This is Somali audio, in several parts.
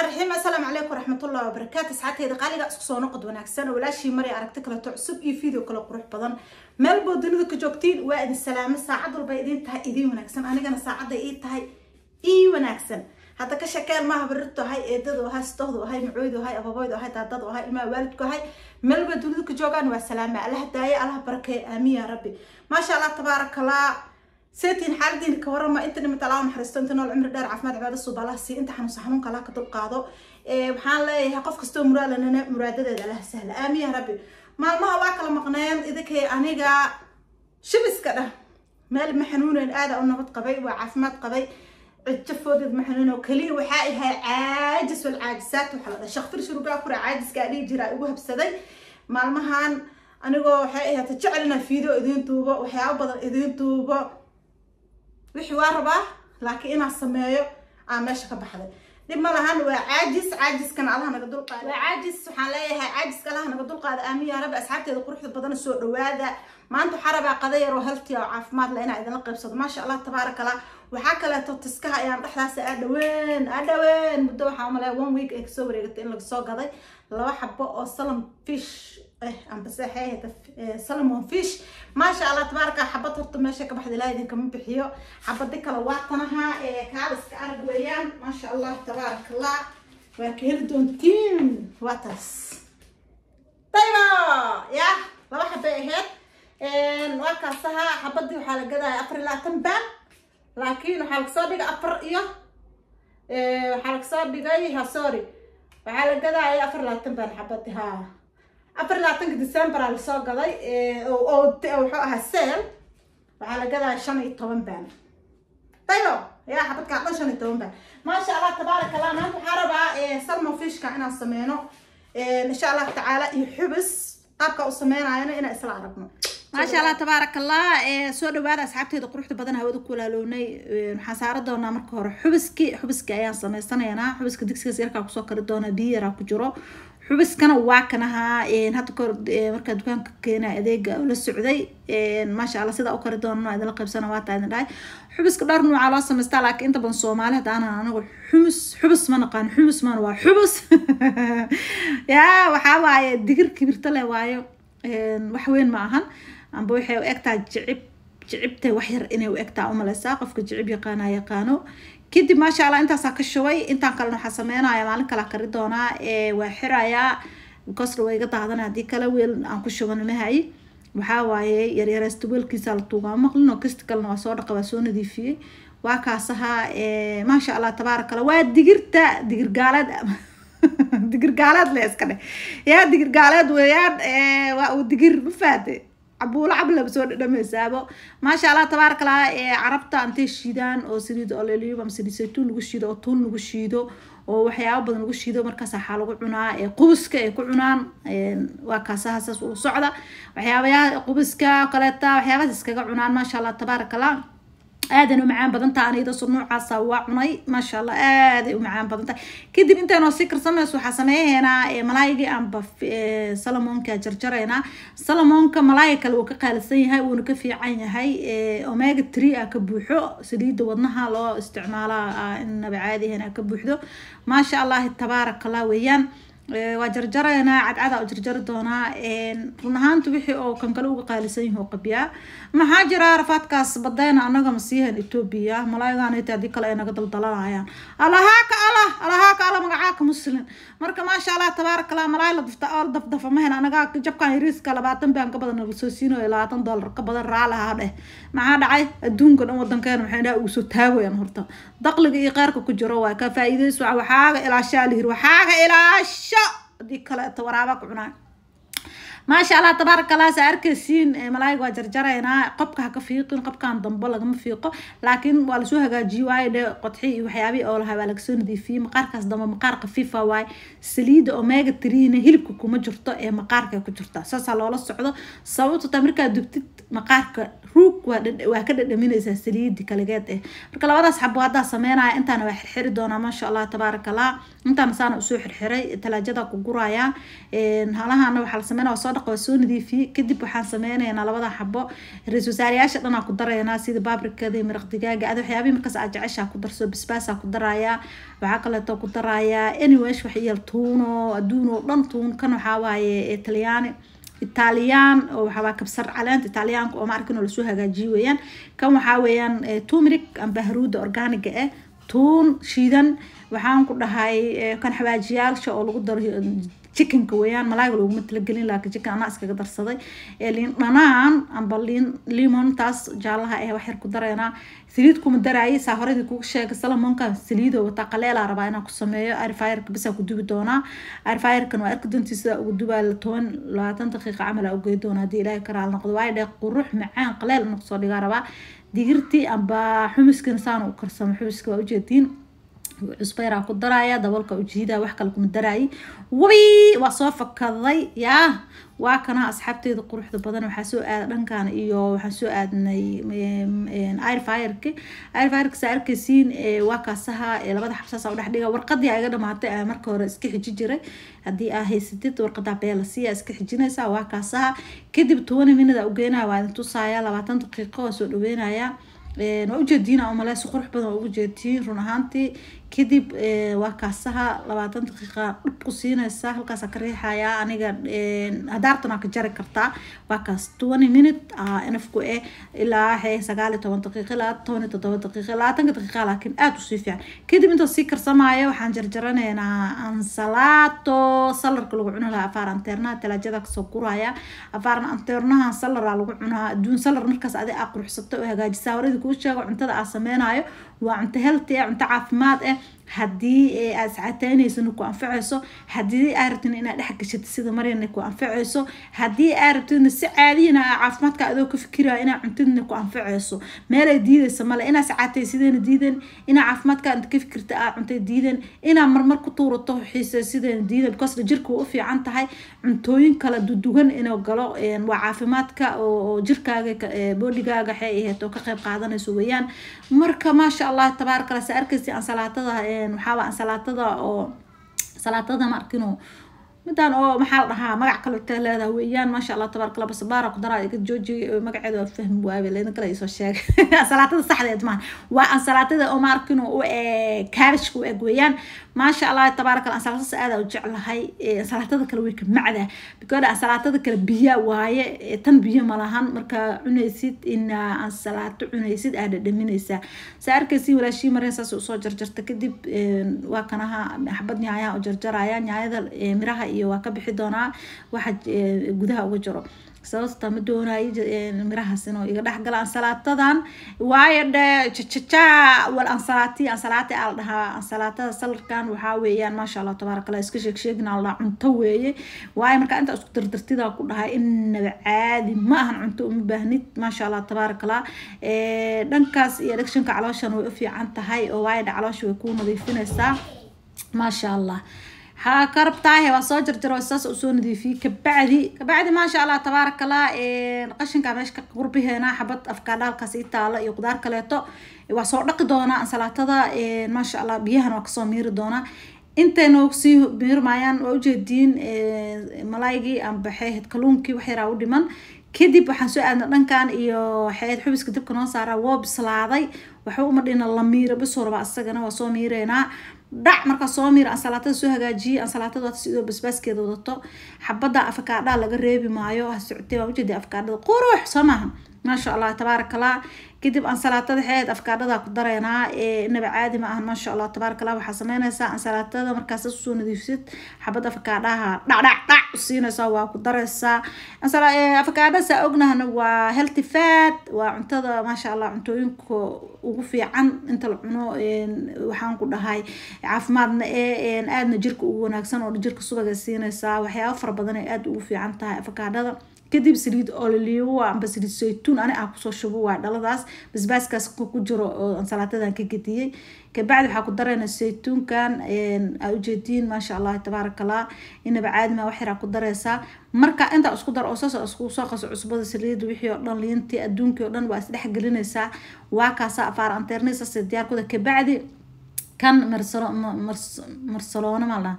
الرحمن الرحيم السلام عليكم ورحمة الله وبركاته ساعات هذا قالي قاسك صونا قد وناكسان ولا شي مري أركت كلا تعسب إي فيديو كلا قروح بدن ملبو دنودك جوكتين وإن السلامة ساعد البيدين تها إيدين وناكسان أنا قانا ساعد إي تهاي إي وناكسان هذا كشكل ما هبرتو هاي إيدد وهاي ستهد وهاي معويد وهاي أبابايد وهاي تعدد وهاي إما والدك هاي ملبو دنودك جوكان والسلامة الله داية الله بركة آمين يا ربي ما شاء الله تبارك الله seetiin xaaladdiina ka warama inta dhimata alaa naxariisto inta nool cimri dheer caafimaad cibaada suubalaha sii inta xanuunsa xanuunka alaha ka dulqaado waxaan leeyahay qof kastoo muraalanana muraadadeeda alaha sahla aamiin ya rabbi maalmaha waa kala maqneen idinkay aniga shibiska dhah meel ma xanuuneyn aada u nabad qabay waa caafimaad qabay cijafoodeed ma xanuuno keliya waxaa ahay caajis wal caajisaat waxaa la dhaha shakfir shurugaa kura caajiskaa dhihi jiraa igu habsaday maalmahan anigoo waxay ahaata jecel inaa fiidoo idiin duubo waxyaabo badan idiin duubo wixii waa rabaa laakiin inaa sameeyo aa meesha ka baxday dhib ma lahan waa caajis caajiskana allaha naga dulqaada waa caajis waxaan leeyahay caajiska allaha naga dulqaada aamiya rabbi asxaabteeda quruxda badan soo dhawaada maanta waxaa rabaa qadayar oo haltiya ah oo caafimaad la inaa idinla qaybsado maasha allah tabaaraka allah waxaa kaleeto tiskaha ayaan dhexdaas adhaween adhaween muddo waxaa umale one week ay kasoo wareegatay in lagasoo gaday laba xabo oo salam fish salmon fish eh, maasha eh, eh, allah tabaaraka xabad horta meesha ka baxda ilaa idinkama bixiyo xabadi kale waatanaha kaaliska arag weeyaan maasha allah tabaaraka allah waa ka heli doontiin waa taas dayba yah laba xabay ahayd waa kaasaha xabadii waxaa la gadaya afar iyo baan laakiin waxaa lagasoo dhigay afar iyo waxaa lagasoo dhigay ha sorry waxaa la gadaya afar labaatan baan xabadi ha afar labaatanka decemberaa lasoo gaday wuxuu ahaa seel waxaa la gadaya shan iyo toban baan dayo yaa xabadkaa dhan shan iyo toban baan maasha allah tabaarak allah maanta waxaa rabaa salmon fishka inaan sameyno insha allah tacaala iyo xubis qaabka u sameynayana inaan isla aragno ما شاء الله تبارك الله إيه، سوري بعد أصحابتي دقوا روحت بدنها ودو كولا لوني إيه، حسارة دونا مركو روح حبسك حبسك أيا صنع صنع أنا حبسك دكسك سيركا وصوك ردونا بيرا كجرو حبس كنا واكنها إن إيه، هتكر مركا دكان كنا أديق للسعودي إن ما شاء الله سيدا أكر دونا إذا لقب سنوات عندنا داي حبس كدار نوع على صم استعلك أنت بنصو ماله دانا أنا أقول حمس حبس ما نقان حمس ما نوا حبس يا وحوايا دقر كبير طلع وايا وحوين معهن amba waxay u egtahay jicib jicibtay wax yar inay u egtaha umaleysaa qofka jicib yaqaana yaqaano kadib maasha allah intaasaa ka shubay intaan kalena waxaa sameynaya maalin kalea kari doonaa waa xirayaa gosla waa iga daadana haddii kale weel aan ku shuban mahay waxaa waaye yaryareysta weelkiisaa la tuugaa maqlin oo kalena waa soo dhaqa waa soo nadiifiyey waa kaas ahaa maasha allah tabaaraka waa digirta digir gaaleed digir gaaleed le iska dheh yaa digir gaaleed weeyaan digir ma faade cabuulo cablaba soo dhadhamaysaabo maasha allah tabaarkala ee carabta antay shiidaan oo saliida olelium ama saytuun lagu shiido oo tuun lagu shiido oo waxyaaba badan lagu shiido markaas waxaa lagu cunaa ee qubiska ay ku cunaan waa kaasaha saas uu socda waxyaabayaha qubuska kaleeta waxyaabahaas iskaga cunaan maasha allah tabaarkala aadan u macaan badantaa ana idasoo ah waa cunay maasha allah aaday u macaan badantaha kadib intaanoo si karsamayso waxaa sameeyahaynaa eh, malaaygii aanba eh, salamonka jarjaraynaa salamonka malaaya kale wuu ka qaalisan yahay wuuna ka fiican yahay eh, omega tree ah ka buuxo saliida wadnaha loo isticmaalaa ah, in naba ah ka buuxdo maasha allahi tabaarakallah weeyaan waa jarjaraynaa cadcada u jarjari doonaa run ahaanta wixii oo kan kale uga qaalisan yaho qabyaa maxaa jira rafaadkaas badayna anaga masiihan etoobiya malaayigaan haddii kale ay naga daldalanayaan alahaaka allah alahaaka allah magacaaka muslim marka maasha allah tabaarak malaay la dafta oo dafdafa mahen anagaa jabkan iriiska labaatan baan ka badan naga soo siinayo labaatan doolar ka badan raalahaa dheh maxaa dhacay adduunkan oo wadankeena maxay ugu soo taagayaan horta daqliga iyo qaarka ku jiro waa ka faa'iidayso waxaaga ilaashaa la yiri waxaaga ilaasha cesho hadii kaleeto waraaba ku cunaa maasha allah tabaaraka saa arkaysiin malaayiga waa jarjaraynaa qobka haka fiiqin qobkan dambo lagama fiiqo laakiin waa lasoo hagaajiye waayo dhe qodxi iyo waxyaabihii oo lahaa waa lagasoo nadiifiyey maqaarkaas dambe maqaar khafiifa waaye saliida omega triina hilibka kuma jirto ee maqaarka ku jirta saasaa loola socdo sababto markaa dubtid maqaarka ruug waa ka dhadhaminaysaa saliidi kaligeed eh marka labadaas xabo haddaa sameynaya intaana waa xirxiri doonaa maasha allah tabaaraka intaana saana usoo xirxiray talaajada ku guraya halahana waxaa la sameynaya waa soo dhaqa waa soo nadiifiyey kadib waxaan sameynaynaa labada xabo ra-isul dhanaa ku daraynaa sida baabrikada iyo digaaga ada waxyaabihi markaas aad jeceshaa ku darso basbaasaa ku darayaa waxaa kaleeto ku darayaa anywash wax yeel tuuno adduun dhan tuun kan waxaa waaye talyaani italiyaan oo waxawaa kabsar caleenta italiyaanka oo maarka inoo lasoo hagaajiyo weeyaan kan waxaa weeyaan eh, turmeric amba haruuda organiga eh tuun shiidan waxaan ku dhahay eh, kan xawaajiyaasha oo lagu daro eh, jikinka weyaan malaayga looguma talagelin laakiin jikin anaa iskaga darsaday eh, liin dhanaan amba liin limon taas jaalaha eh wax yar ku dareynaa saliid kuma daraayi saa kugu sheegay salamonka saliidoo wataa qaleelaa rabaa inaan ku sameeyo airfireka bisaa ku dubi doonaa airfirkan waa arka dantiisa ugu dubaa toban labaatan daqiiqa camal aa doona haddii ilaahay karaal noqdo waay dheh qurux macaan qaleel inuu kusoo dhigaa rabaa digirtii amba xumiskana saanu u karsamo xumiska waa ujeediin cusba ku daraaya daboolka ujiida wax kale kuma daraayi wabi waa soo fakaday yaa waa kana asxaabteeda quruxda badan waxaa soo aada dhankan iyo waxaan soo aadnay irfirki irfirka saa arkaysiin waa kaasaha labada xabsaasa u dhexdhiga warqadii iga dhamaatay marka hore iska xiji jiray haddii aa haysatid warqadaa beelasiya iska xijinaysaa waa kaasaha kadib toban minada ugeynaya waa idin tusaaya labaatan daqiiqo oo soo dhaweynaya waa ujeediin umale si qurux badan waa ugu jeediin run ahaantii kadib eh, waa kaasaha labaatan daqiiqa dhubku siinaysaa halkaasa ka riixayaa aniga eh, hadaartan ka jari kartaa waa twenty minute ah, nfku eh ilaa eh, sagaali toban daqiiqa ilaa toban toddoba daqiiqa labaatanka daqiiqa laakiin aada usii fiican kadib intaa sii karsamaayo waxaan jarjaranaynaa ansalaato salarka lagu cuni lahaa afaar anteernaha talaajada kasoo guraya afaar anteernaha salaraa lagu cunaa adduun salar markaas adi aa quruxsato oo hagaajisa horadi kuu sheego cuntada aa sameynayo waa cunto healthy ah cunto caafimaad ah hadii eh, aad iscataynaysan ku anfacayso haddii aa rabtin inaad dhex gashato sida maryana ku anfacayso haddii aa rabtidna si caadiyana ah a caafimaadka adoo ka fikirayo inaa cuntidna ku anfacayso meelay diidaysa male inaa sicatay sideena diidan inaa caafimaadka ka fikirta aa cuntay diidan inaa marmar ku tuurato xiisa sideena diidan because jirka u fiican tahay cuntooyin kala dudugan inuu galo eh, waa caafimaadka oo jirkaaga eh, bodigaaga waxay ahayd ka qayb qaadanayso weeyaan marka maasha allah tabaarakallah sa arkaysa aan maxaawaa salaatada oo salaatada ma arkinu midaan oo maxaa la dhahaa magac kalota leedaha weeyaan maasha allah tabaark la basabaara ku daraa iga jooji magaceeda waa fahmi waabe leedin kale isoo sheega salaatada saxdeed maaha waa an oo ma arkinu u kaabishka u eg weeyaan maasha allah tabaaraka ansalaatada aada u jeclahay ansalaatada eh, kale way ka macdaa because ansalaatada kale biya waaye eh, tan biyo malahan markaa cunaysid inaa ah, ansalaato cunaysid aa dhadhaminaysaa saa arkaysi walaashii mareen saas usoo jarjarta kadib eh, waa kanaha xabad nyaaya oo jarjaraya nyaayada miraha iyo waa ka bixi doonaa waxa gudaha uga jaro sababta ma doonayo eh, mirahaas iga dhexgalo ansalaatadan waayo dhe jajaja wal ansalaatii ansalaati ala dhahaa ansalaatada salarkan waxaa weeyaan maasha allah tabaaraka allah iska sheeg sheegina allah cunto weeye waayo markaa intaa isku dardartidaa ku dhahay inaba caadi ma ahan cunto uma baahnid maasha allah tabaaraka allah eh, dhankaas iyo dhagshanka calooshana way u fiican tahay oo waayo dhe caloosha way kuu nadiifinaysaa maasha allah كربتاه هي وصاجر جرو أساس أسون ذي kabacdi maasha كبعدي ما شاء الله تبارك الله قشن كمش كقربي هنا حبت أفكار الله كسيت الله يقدر كلاته وصار لك دونا صلاة هذا ما شاء الله بيها intay noogu sii mirmayaan waa ujeediin malaaygii aan baxay had kaluunkii wax yaraa u dhiman kadib waxaan soo aadna dhankan iyo xeed xubiska dibka noo saaraa waa bislaaday waxba uma dhina la miira basoo raba asagana waa soo miireynaa dhac markaa soo miira aan soo hagaajiyey aan salaatada sidoo basbaaskeeda wadato xabada afakaadhaa laga reebi maayo ha socotee waan ujeeday afakaadhada qurux soo maasha allah tabaarakallah kadib aan xeed afkaadhada ku dareynaa inaba caadi ma ahan maasha allah tabaarakallah waxaa sameynaysaa aan markaas usoo nadiifsid xabad afakaadhaha dhacdhacdhac u siinaysaa waa ku dareysaa afakaadha saa ognahana waa healthy fat waa cuntada maasha allah cuntooyinka ugu fiican inta la cuno waxaan ku dhahay caafimaadna ee aadna jirka ugu wanaagsan oo jirka subaga siinaysaa waxyaaba fara badan ay aada ugu fiican tahay afakaadhada kadib saliid ololiyo amba saliid saytuun ani aan ah kusoo shubo waa dhaladaas basbaaskaas ku jiro oo ansalaatadan ka gediyey kabacdi waxaa ku darayna saytuunkan aa ujeediin maasha allah tabaarakallah inaba caadima wax yaraa ku dareysaa marka intaa isku dar oo saas isku soo qaso cusbada saliida wixii oo dhan liintii adduunkii oo dhan waa isdhexgelinaysaa waa kaasa afaar anteernaysa diyaarkooda kabacdi kan marsaloono maa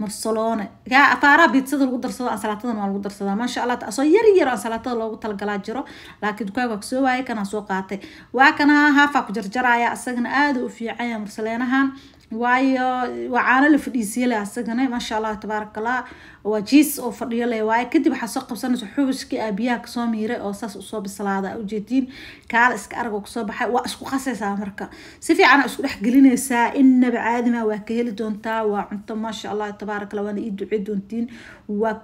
mursaloone yaa afaaraha lagu darsado ansalaatada waa lagu darsadaa maasha allah asoo yar yar ansalaatada loogu talagalaa jiro laakiin dukaaga waa kasoo waayay kanaa soo qaatay waa kana haafaa ku jarjaraaya asagana aada u fiicanya mursaleenahan waayo waa caano la fadhiisiye leh asagana maasha allah tabaarak allah waa jiis oo fadhiyo leh waaye kadib waxaa soo qabsanaysa xubushkii aabiyaha kasoo miiray oo saas usoo bislaaday ujeediin kaala iska arga kusoo baxay waa isku qasaysaa marka si fiican isku dhex gelinaysaa innaba caadima waa ka heli doontaa waa cunto maasha allah tabaarak waana ii ducey doontiin waa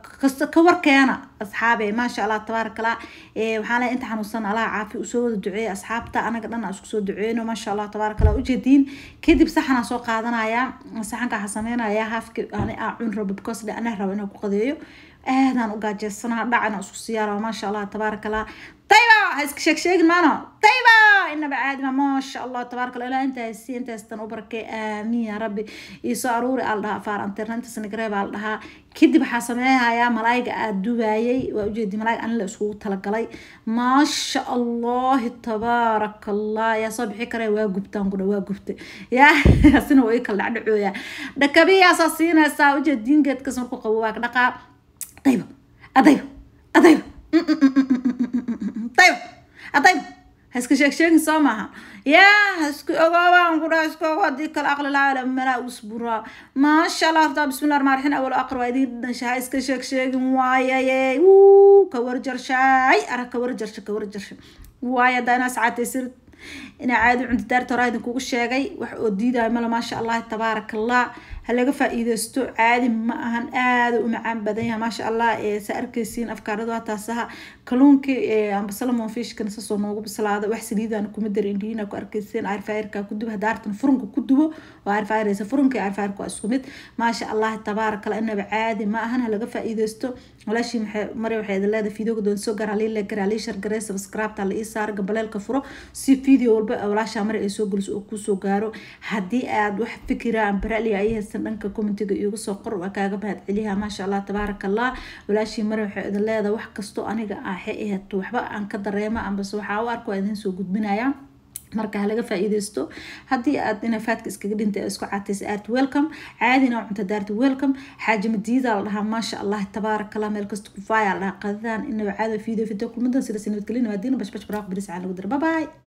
ka warkeena asxaabe maasha allah tabaarak allah eh, waxaan leeyahay inta xanuunsan allah caafi usoo wada duceeya asxaabta anaga dhan aan isku soo duceeyno maasha allah tabaarak allah ujeediin kadib saxan aan soo qaadanaya saxanka waxaa sameynaya haafki ani aan cun rabo because ana rabo inaan ku qadeeyo aadaan u gaajeysanaha dhacana isku siyaara maasha allah tabaarak allah tayba ha iska sheeg maano tayba waa inaba caadima maasha allah tabaarka ilaa intaas intaastan u barkay aamiin yaa rabbi iisoo aruuri al dhahaa faar antirnanta snigreeb al dhahaa kadib waxaa sameehayaa malaayiga aada dubaayay waa ujeedi malaayig ani la iskugu talagalay maasha allahi tabaaraka allah yaa soo bixi karaya waa gubtaan kuna waa gubtay yaa asina waa ii kala dhacdhacooyaa dhakabiyaasaa siinaysaa ujeed diingeedkas marku qabo waa dhaqaa adayba adayba adayba هسك شك شك سماها يا هسك أبا نقول هسك ديك العقل العالم ملا أسبورا ما شاء الله رضا بسم الله الرحمن الرحيم أول أقرب هذه نشها هسك شك شك وايا يا كورجر شاي أرى كورجر شا كورجر شا وايا ده ناس سرت inaa caadi cunto daarta horaa idinkugu sheegay wax oo diidayo male maasha allah tabaaraka allah ha laga faa caadi ma ahan aada u macaan badan yaha maasha allah sa arkeysiin afkaaradu hataasaha kaluunkii ambasalamon fishkan sasoo noogu bislaada wax saliidaan kuma dareendhiina ku arkeysiin airfairka ku duba furunka ku dubo oo airfaireysa furunka airfairka waa isku mid maasha allah tabaaraka inaba caadi ma ahan ha laga walaashii mari waxay idin leedahay fideoga doon soo gaar garee subscribe la ii saar gambaleelka furo si video walba walaasha mar ay soo geliso oo kusoo gaaro haddii aad wax fikira ambarali ay haysan dhanka commentiga iigu soo qor waa kaaga mahad maasha allah tabaaraka walaashii mar waxay idin leedahay wax kastoo aniga ahe eheto waxba aan ka dareema ambase waxaa u arko idin soo gudbinaya marka halaga faa'iideysto haddii aad inafaadka iskaga dhintay isku caataysa aad welcome caadina cunta daarta welcome xaaji la dhahaa maasha allah tabaaraka meel kasta kufaaya la dhahaa qadadan inaba caada fiideo fideo kulmadan sida sanadgelin nabaadina bashbash baraaq biris aan lagu dira babaay